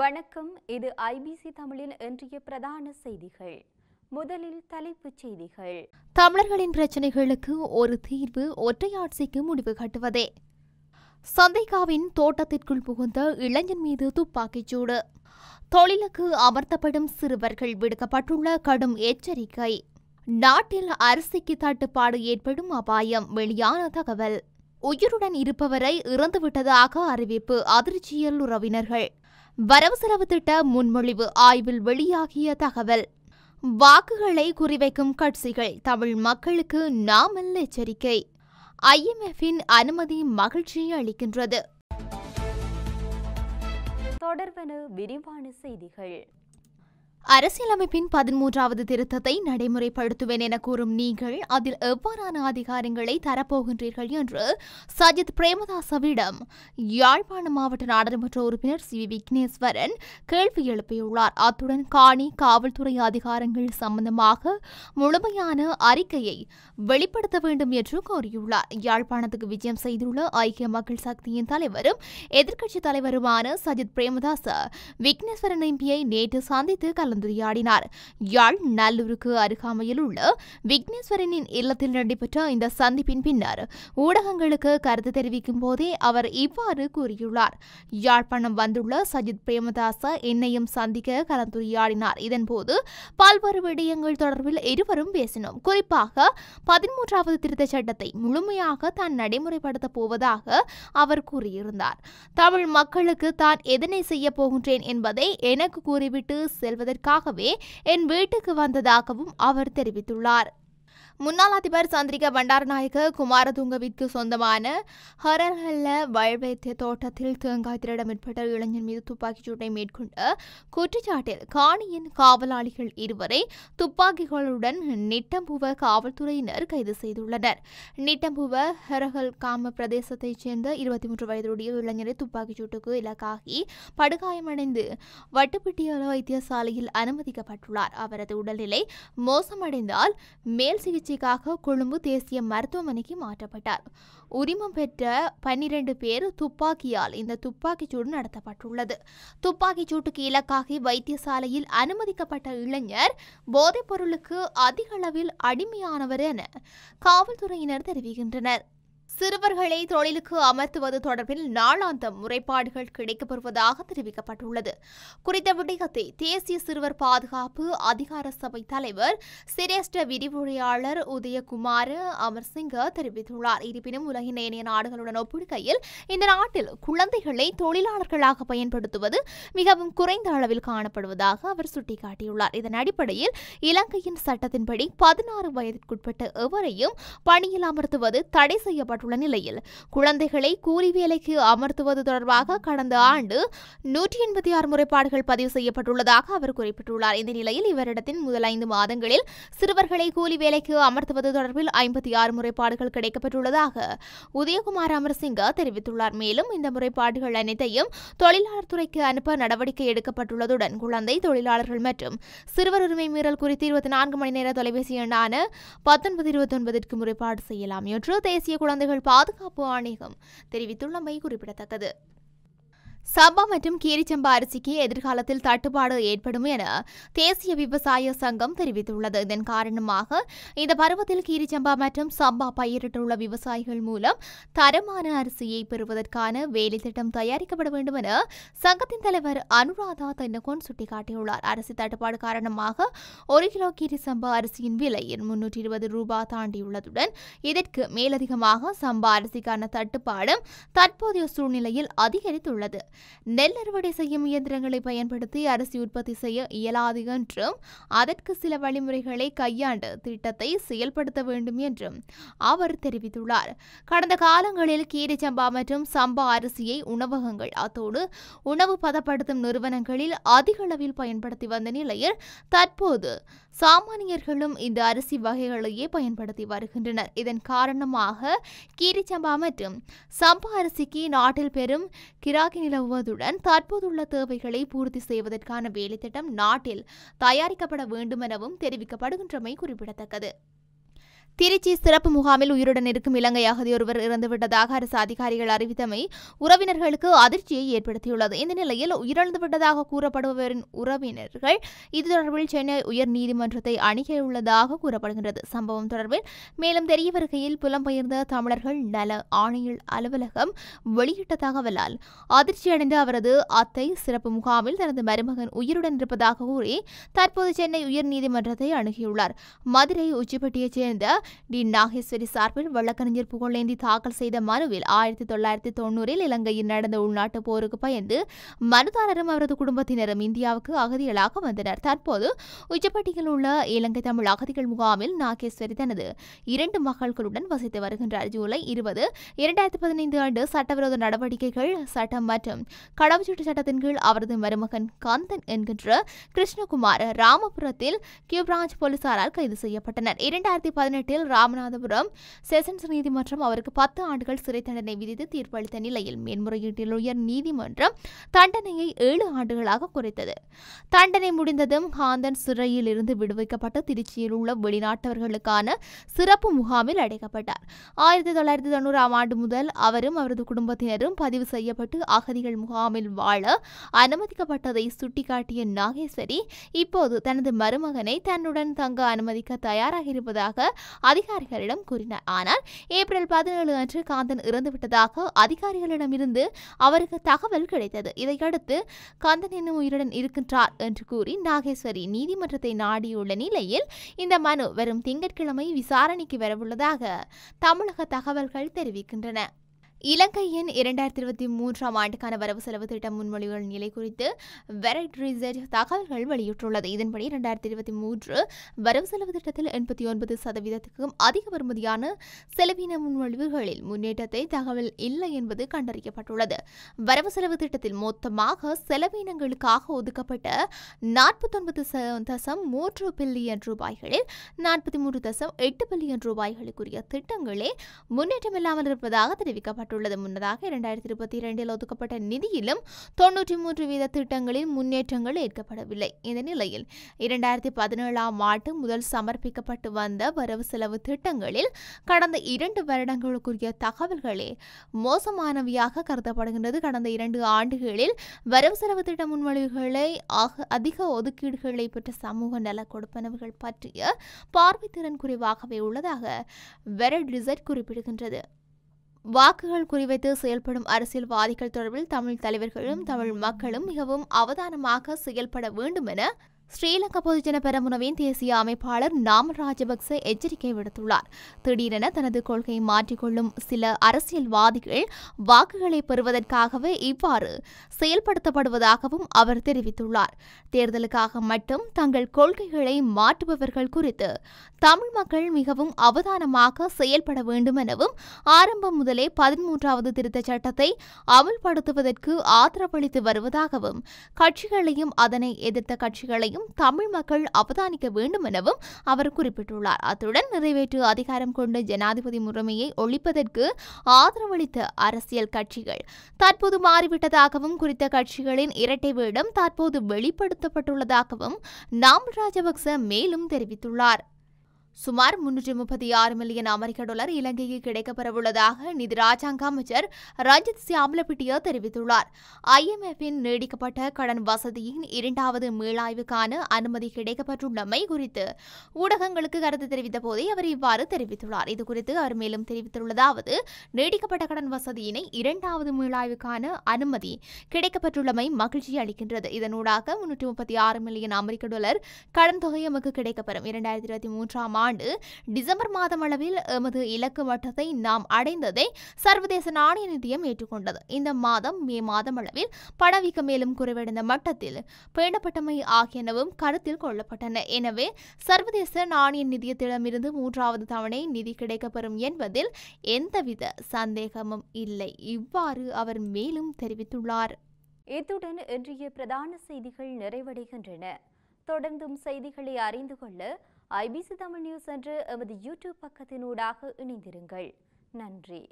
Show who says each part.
Speaker 1: வணக்கம் இது ஐபிசி தமிழின் இன்றைய பிரதான செய்திகள் முதலில் தலைப்புச் செய்திகள் தமிழர்களின் பிரச்சினைகளுக்கு ஒரு தீர்வு ஒற்றையாட்சிக்கு முடிவு கட்டுவதே சந்தைகாவின் தோட்டத்திற்குள் புகுந்த இளைஞன் மீது துப்பாக்கிச் சூடு தொழிலுக்கு அமர்த்தப்படும் சிறுவர்கள் விடுக்கப்பட்டுள்ள கடும் எச்சரிக்கை நாட்டில் அரிசிக்கு தட்டுப்பாடு ஏற்படும் அபாயம் வெளியான தகவல் உயிருடன் இருப்பவரை இறந்துவிட்டதாக அறிவிப்பு அதிர்ச்சியல் உறவினர்கள் வரவு செலவு திட்ட முன்மொழிவு ஆய்வில் வெளியாகிய தகவல் வாக்குகளை குறிவைக்கும் கட்சிகள் தமிழ் மக்களுக்கு நாமல் எச்சரிக்கை ஐஎம்எஃபின் அனுமதி மகிழ்ச்சி அளிக்கின்றது தொடர்பென விரிவான செய்திகள் அரசியலமைப்பின் பதிமூன்றாவது திருத்தத்தை நடைமுறைப்படுத்துவேன் என கூறும் நீங்கள் அதில் எவ்வாறான அதிகாரங்களை தரப்போகின்றீர்கள் என்று சஜித் பிரேமதாசவிடம் யாழ்ப்பாண மாவட்ட நாடாளுமன்ற உறுப்பினர் சி வி விக்னேஸ்வரன் கேள்வி எழுப்பியுள்ளார் அத்துடன் காணி காவல்துறை அதிகாரங்கள் சம்பந்தமாக முழுமையான அறிக்கையை வெளிப்படுத்த வேண்டும் என்று கோரியுள்ளார் யாழ்ப்பாணத்துக்கு விஜயம் செய்துள்ள ஐக்கிய மக்கள் சக்தியின் தலைவரும் எதிர்க்கட்சித் தலைவருமான சஜித் பிரேமதாச விக்னேஸ்வரன் எம்பியை நேற்று சந்தித்து கலந்து கலந்துரையாடினார் யாழ் நல்லூருக்கு அருகாமையில் உள்ள விக்னேஸ்வரனின் இல்லத்தில் நடைபெற்ற இந்த சந்திப்பின் பின்னர் ஊடகங்களுக்கு கருத்து தெரிவிக்கும் போதே அவர் இவ்வாறு கூறியுள்ளார் யாழ்ப்பாணம் வந்துள்ள சஜித் பிரேமதாச என்னையும் சந்திக்க கலந்துரையாடினார் இதன்போது பல்வேறு விடயங்கள் தொடர்பில் இருவரும் பேசினோம் குறிப்பாக பதிமூன்றாவது திருத்த சட்டத்தை முழுமையாக தான் நடைமுறைப்படுத்தப் போவதாக அவர் கூறியிருந்தார் தமிழ் மக்களுக்கு தான் எதனை செய்ய போகின்றேன் என்பதை எனக்கு கூறிவிட்டு செல்வதற்கு என்பதற்காகவே என் வீட்டுக்கு வந்ததாகவும் அவர் தெரிவித்துள்ளார் முன்னாள் அதிபர் சந்திரிக பண்டாரநாயக குமாரதுங்கவிற்கு சொந்தமான ஹரல்ஹல்ல வயல்வேத்திய தோட்டத்தில் தேங்காய் திருடம் ஏற்பட்ட இளைஞர் மீது துப்பாக்கிச் சூட்டை மேற்கொண்ட குற்றச்சாட்டில் காணியின் காவலாளிகள் இருவரை துப்பாக்கிகளுடன் நிட்டம்புவ காவல்துறையினர் கைது செய்துள்ளனர் நிட்டம்புவ ஹரஹல் காம பிரதேசத்தைச் சேர்ந்த இருபத்தி மூன்று வயதுடைய இளைஞரை துப்பாக்கிச்சூட்டுக்கு இலக்காகி படுகாயமடைந்து வட்டுப்பட்டியல வைத்தியசாலையில் அனுமதிக்கப்பட்டுள்ளார் அவரது உடல்நிலை மோசமடைந்தால் மேல் சிகிச்சை சிகிச்சைக்காக கொழும்பு தேசிய மருத்துவமனைக்கு மாற்றப்பட்டார் உரிமம் பெற்ற பன்னிரண்டு பேர் துப்பாக்கியால் இந்த துப்பாக்கிச் சூடு நடத்தப்பட்டுள்ளது துப்பாக்கிச் சூட்டுக்கு இலக்காகி வைத்தியசாலையில் அனுமதிக்கப்பட்ட இளைஞர் போதைப் பொருளுக்கு அதிக அளவில் அடிமையானவர் என காவல்துறையினர் தெரிவிக்கின்றனர் சிறுவர்களை தொழிலுக்கு அமர்த்துவது தொடர்பில் நாளாந்த முறைப்பாடுகள் கிடைக்கப்பெறுவதாக தெரிவிக்கப்பட்டுள்ளது குறித்த விடயத்தை தேசிய சிறுவர் பாதுகாப்பு அதிகார சபை தலைவர் சிரேஷ்ட விரிவுரையாளர் உதயகுமார் அமர்சிங்க தெரிவித்துள்ளார் இருப்பினும் உலகின் ஏனைய நாடுகளுடன் ஒப்பிடுகையில் இந்த நாட்டில் குழந்தைகளை தொழிலாளர்களாக பயன்படுத்துவது மிகவும் குறைந்த அளவில் காணப்படுவதாக அவர் சுட்டிக்காட்டியுள்ளார் இதன் அடிப்படையில் இலங்கையின் சட்டத்தின்படி பதினாறு வயதிற்குட்பட்ட எவரையும் பணியில் அமர்த்துவது தடை செய்யப்பட்டு செய்யப்பட்டுள்ள நிலையில் குழந்தைகளை கூலி வேலைக்கு அமர்த்துவது தொடர்பாக கடந்த ஆண்டு நூற்றி எண்பத்தி ஆறு முறைப்பாடுகள் பதிவு செய்யப்பட்டுள்ளதாக அவர் குறிப்பிட்டுள்ளார் இந்த நிலையில் இவரிடத்தின் முதல் ஐந்து மாதங்களில் சிறுவர்களை கூலி வேலைக்கு அமர்த்துவது தொடர்பில் ஐம்பத்தி ஆறு முறைப்பாடுகள் கிடைக்கப்பட்டுள்ளதாக உதயகுமார் அமர்சிங்க தெரிவித்துள்ளார் மேலும் இந்த முறைப்பாடுகள் அனைத்தையும் தொழிலாளர் துறைக்கு அனுப்ப நடவடிக்கை எடுக்கப்பட்டுள்ளதுடன் குழந்தை தொழிலாளர்கள் மற்றும் சிறுவர் உரிமை மீறல் குறித்து இருபத்தி நான்கு மணி நேர தொலைபேசி எண்ணான பத்தொன்பது இருபத்தி முறைப்பாடு செய்யலாம் என்று தேசிய குழந்தைகள் பாதுகாப்பு ஆணையகம் தெரிவித்துள்ளமை குறிப்பிடத்தக்கது சம்பா மற்றும் கீரிச்சம்பா அரிசிக்கு எதிர்காலத்தில் தட்டுப்பாடு ஏற்படும் என தேசிய விவசாய சங்கம் தெரிவித்துள்ளது இதன் காரணமாக இந்த பருவத்தில் கீரிச்சம்பா மற்றும் சம்பா பயிரிட்டுள்ள விவசாயிகள் மூலம் தரமான அரிசியை பெறுவதற்கான வேலை திட்டம் தயாரிக்கப்பட வேண்டும் என சங்கத்தின் தலைவர் அனுராதா தென்னகோன் சுட்டிக்காட்டியுள்ளார் அரிசி தட்டுப்பாடு காரணமாக ஒரு கிலோ கீரிச்சம்பா அரிசியின் விலை முன்னூற்றி இருபது ரூபா தாண்டியுள்ளதுடன் இதற்கு மேலதிகமாக சம்பா அரிசிக்கான தட்டுப்பாடும் தற்போதைய சூழ்நிலையில் அதிகரித்துள்ளது நெல் அறுவடை செய்யும் இயந்திரங்களை பயன்படுத்தி அரிசி உற்பத்தி செய்ய இயலாது என்றும் அதற்கு சில வழிமுறைகளை கையாண்டு திட்டத்தை செயல்படுத்த வேண்டும் என்றும் அவர் தெரிவித்துள்ளார் கடந்த காலங்களில் கீரை சம்பா மற்றும் சம்பா அரிசியை உணவகங்கள் அத்தோடு உணவு பதப்படுத்தும் நிறுவனங்களில் அதிக அளவில் பயன்படுத்தி வந்த நிலையில் தற்போது சாமானியர்களும் இந்த அரிசி வகைகளையே பயன்படுத்தி வருகின்றனர் இதன் காரணமாக கீரிச்சம்பா மற்றும் சம்பா அரிசிக்கு நாட்டில் பெரும் கிராக்கி நில உதவுவதுடன் தற்போதுள்ள தேவைகளை பூர்த்தி செய்வதற்கான வேலைத்திட்டம் நாட்டில் தயாரிக்கப்பட வேண்டும் எனவும் தெரிவிக்கப்படுகின்றமை குறிப்பிடத்தக்கது திருச்சி சிறப்பு முகாமில் உயிருடன் இருக்கும் இலங்கை அகதி ஒருவர் இறந்துவிட்டதாக அரசு அதிகாரிகள் அறிவித்தமை உறவினர்களுக்கு அதிர்ச்சியை ஏற்படுத்தியுள்ளது இந்த நிலையில் உயிரிழந்துவிட்டதாக கூறப்படுபவரின் உறவினர்கள் இது தொடர்பில் சென்னை உயர் நீதிமன்றத்தை அணுகியுள்ளதாக கூறப்படுகின்றது சம்பவம் தொடர்பில் மேலும் தெரிய வருகையில் புலம்பெயர்ந்த தமிழர்கள் நல ஆணையில் அலுவலகம் வெளியிட்ட தகவலால் அதிர்ச்சியடைந்த அவரது அத்தை சிறப்பு முகாமில் தனது மருமகன் உயிருடன் இருப்பதாக கூறி தற்போது சென்னை உயர் நீதிமன்றத்தை அணுகியுள்ளார் மதுரை உச்சிப்பட்டியைச் சேர்ந்த டி நாகேஸ்வரி சார்பில் வழக்கறிஞர் புகழேந்தி தாக்கல் செய்த மனுவில் ஆயிரத்தி தொள்ளாயிரத்தி தொண்ணூறில் இலங்கையில் நடந்த உள்நாட்டு போருக்கு பயந்து மனுதாரரும் அவரது குடும்பத்தினரும் இந்தியாவுக்கு அகதிகளாக வந்தனர் தற்போது உச்சப்பட்டியில் உள்ள இலங்கை தமிழ் அகதிகள் முகாமில் நாகேஸ்வரி தனது இரண்டு மகள்களுடன் வசித்து வருகின்றார் ஜூலை இருபது இரண்டாயிரத்தி பதினைந்து ஆண்டு சட்டவிரோத நடவடிக்கைகள் சட்டம் மற்றும் கடவுச்சீட்டு சட்டத்தின் கீழ் அவரது மருமகன் காந்தன் என்கின்ற கிருஷ்ணகுமார் ராமபுரத்தில் கியூப்ராஞ்ச் போலீசாரால் கைது செய்யப்பட்டனர் இரண்டாயிரத்தி பதினெட்டு வழக்கில் ராமநாதபுரம் செஷன்ஸ் நீதிமன்றம் அவருக்கு பத்து ஆண்டுகள் சிறை தண்டனை விதித்து தீர்ப்பளித்த நிலையில் மேன்முறையீட்டில் உயர் நீதிமன்றம் தண்டனையை ஏழு ஆண்டுகளாக குறைத்தது தண்டனை முடிந்ததும் காந்தன் சிறையில் இருந்து விடுவிக்கப்பட்டு திருச்சியில் உள்ள வெளிநாட்டவர்களுக்கான சிறப்பு முகாமில் அடைக்கப்பட்டார் ஆயிரத்தி தொள்ளாயிரத்தி தொண்ணூறாம் ஆண்டு முதல் அவரும் அவரது குடும்பத்தினரும் பதிவு செய்யப்பட்டு அகதிகள் முகாமில் வாழ அனுமதிக்கப்பட்டதை சுட்டிக்காட்டிய நாகேஸ்வரி இப்போது தனது மருமகனை தன்னுடன் தங்க அனுமதிக்க தயாராக இருப்பதாக அதிகாரிகளிடம் கூறினார் ஆனால் ஏப்ரல் பதினேழு அன்று காந்தன் இறந்துவிட்டதாக அதிகாரிகளிடமிருந்து அவருக்கு தகவல் கிடைத்தது இதையடுத்து காந்தன் இன்னும் உயிருடன் இருக்கின்றார் என்று கூறி நாகேஸ்வரி நீதிமன்றத்தை நாடியுள்ள நிலையில் இந்த மனு வரும் திங்கட்கிழமை விசாரணைக்கு வரவுள்ளதாக தமிழக தகவல்கள் தெரிவிக்கின்றன இலங்கையின் இரண்டாயிரத்தி இருபத்தி மூன்றாம் ஆண்டுக்கான வரவு செலவு திட்ட முன்மொழிவுகள் நிலை குறித்து வெரைட் ரிசர்ச் தகவல்கள் வெளியிட்டுள்ளது இதன்படி இரண்டாயிரத்தி இருபத்தி மூன்று வரவு செலவு திட்டத்தில் எண்பத்தி ஒன்பது சதவீதத்துக்கும் அதிக வருமதியான செலவின முன்மொழிவுகளில் முன்னேற்றத்தை தகவல் இல்லை என்பது கண்டறியப்பட்டுள்ளது வரவு செலவு திட்டத்தில் மொத்தமாக செலவினங்களுக்காக ஒதுக்கப்பட்ட நாற்பத்தொன்பது தசம் மூன்று பில்லியன் ரூபாய்களில் நாற்பத்தி மூன்று தசம் எட்டு பில்லியன் ரூபாய்களுக்குரிய திட்டங்களே முன்னேற்றமில்லாமல் இருப்பதாக தெரிவிக்கப்பட்டுள்ளது ஒதுக்கப்பட்டுள்ளது முன்னதாக இரண்டாயிரத்தி இருபத்தி இரண்டில் ஒதுக்கப்பட்ட நிதியிலும் தொன்னூற்றி மூன்று வீத திட்டங்களில் முன்னேற்றங்கள் ஏற்கப்படவில்லை இந்த நிலையில் இரண்டாயிரத்தி பதினேழாம் ஆண்டு முதல் சமர்ப்பிக்கப்பட்டு வந்த வரவு செலவு திட்டங்களில் கடந்த இரண்டு வருடங்களுக்குரிய தகவல்களே மோசமானவையாக கருதப்படுகின்றது கடந்த இரண்டு ஆண்டுகளில் வரவு செலவு திட்ட முன்மொழிவுகளை அதிக ஒதுக்கீடுகளை பெற்ற சமூக நல கொடுப்பனவுகள் பற்றிய பார்வை திறன் குறைவாகவே உள்ளதாக வெரட் ரிசர்ட் குறிப்பிடுகின்றது வாக்குகள் குறிவைத்து செயல்படும் அரசியல்வாதிகள் தொடர்பில் தமிழ் தலைவர்களும் தமிழ் மக்களும் மிகவும் அவதானமாக செயல்பட வேண்டும் என ஸ்ரீலங்கா பொதுஜன பெரமுனவின் தேசிய அமைப்பாளர் நாம ராஜபக்ச எச்சரிக்கை விடுத்துள்ளார் திடீரென தனது கொள்கையை மாற்றிக்கொள்ளும் சில அரசியல்வாதிகள் வாக்குகளை பெறுவதற்காகவே இவ்வாறு செயல்படுத்தப்படுவதாகவும் அவர் தெரிவித்துள்ளார் தேர்தலுக்காக மட்டும் தங்கள் கொள்கைகளை மாற்றுபவர்கள் குறித்து தமிழ் மக்கள் மிகவும் அவதானமாக செயல்பட வேண்டும் எனவும் ஆரம்பம் முதலே பதிமூன்றாவது திருத்த சட்டத்தை அமல்படுத்துவதற்கு ஆதரவளித்து வருவதாகவும் கட்சிகளையும் அதனை எதிர்த்த கட்சிகளையும் பணிகளையும் தமிழ் மக்கள் அவதானிக்க வேண்டும் எனவும் அவர் குறிப்பிட்டுள்ளார் அத்துடன் நிறைவேற்று அதிகாரம் கொண்ட ஜனாதிபதி முறைமையை ஒழிப்பதற்கு ஆதரவளித்த அரசியல் கட்சிகள் தற்போது மாறிவிட்டதாகவும் குறித்த கட்சிகளின் இரட்டை வேடம் தற்போது வெளிப்படுத்தப்பட்டுள்ளதாகவும் நாம் ராஜபக்ச மேலும் தெரிவித்துள்ளார் சுமார் முன்னூற்றி முப்பத்தி ஆறு மில்லியன் அமெரிக்க டாலர் இலங்கைக்கு கிடைக்கப்பெறவுள்ளதாக நிதி ராஜாங்க அமைச்சர் ரஞ்சித் சியாமலபிட்டியா தெரிவித்துள்ளார் ஐஎம்எஃபின் நீடிக்கப்பட்ட கடன் வசதியின் இரண்டாவது மீளாய்வுக்கான அனுமதி கிடைக்கப்பட்டுள்ளமை குறித்து ஊடகங்களுக்கு கருத்து தெரிவித்த போதே அவர் இவ்வாறு தெரிவித்துள்ளார் இதுகுறித்து அவர் மேலும் தெரிவித்துள்ளதாவது நீடிக்கப்பட்ட கடன் வசதியினை இரண்டாவது மீளாய்வுக்கான அனுமதி கிடைக்கப்பட்டுள்ளமை மகிழ்ச்சி அளிக்கின்றது இதனூடாக முன்னூற்றி முப்பத்தி ஆறு மில்லியன் அமெரிக்க டாலர் கடன் தொகை நமக்கு கிடைக்கப்பெறும் இரண்டாயிரத்தி இருபத்தி மூன்றாம் ஆண்டு டிசம்பர் மாதம் அளவில் எமது இலக்கு மட்டத்தை நாம் அடைந்ததை சர்வதேச நாணய நிதியம் ஏற்றுக்கொண்டது இந்த மாதம் மே மாதம் அளவில் பணவீக்கம் மேலும் குறைவடைந்த மட்டத்தில் பேணப்பட்டமை ஆகியனவும் கருத்தில் கொள்ளப்பட்டன எனவே சர்வதேச நாணய நிதியத்திடமிருந்து மூன்றாவது தவணை நிதி கிடைக்கப்பெறும் என்பதில் எந்தவித சந்தேகமும் இல்லை இவ்வாறு அவர் மேலும் தெரிவித்துள்ளார் இத்துடன் இன்றைய பிரதான செய்திகள் நிறைவடைகின்றன தொடர்ந்தும் செய்திகளை அறிந்து கொள்ள ஐபிசி தமிழ் நியூஸ் என்று எமது யூடியூப் பக்கத்தினூடாக இணைந்திருங்கள் நன்றி